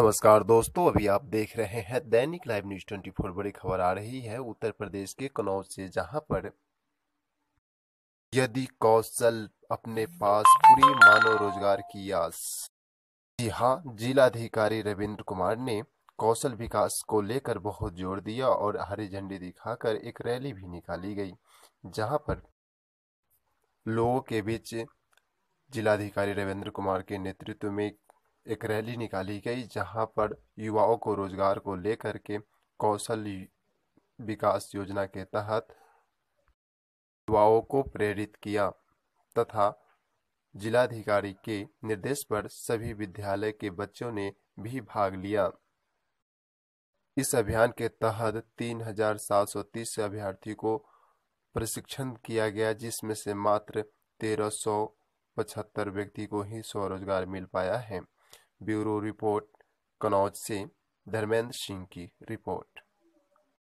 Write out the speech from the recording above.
नमस्कार दोस्तों अभी आप देख रहे हैं दैनिक लाइव न्यूज फोर बड़ी खबर आ रही है उत्तर प्रदेश के कनौज से जहां पर यदि कौशल अपने पास पूरी मानव रोजगार की आस जी हाँ जिलाधिकारी रविंद्र कुमार ने कौशल विकास को लेकर बहुत जोर दिया और हरी झंडी दिखाकर एक रैली भी निकाली गई जहां पर लोगों के बीच जिलाधिकारी रविंद्र कुमार के नेतृत्व में एक रैली निकाली गई जहां पर युवाओं को रोजगार को लेकर के कौशल विकास योजना के तहत युवाओं को प्रेरित किया तथा जिलाधिकारी के निर्देश पर सभी विद्यालय के बच्चों ने भी भाग लिया इस अभियान के तहत 3,730 अभ्यर्थियों को प्रशिक्षण किया गया जिसमें से मात्र 1375 व्यक्ति को ही स्वरोजगार मिल पाया है ब्यूरो रिपोर्ट कनौज से धर्मेंद्र सिंह की रिपोर्ट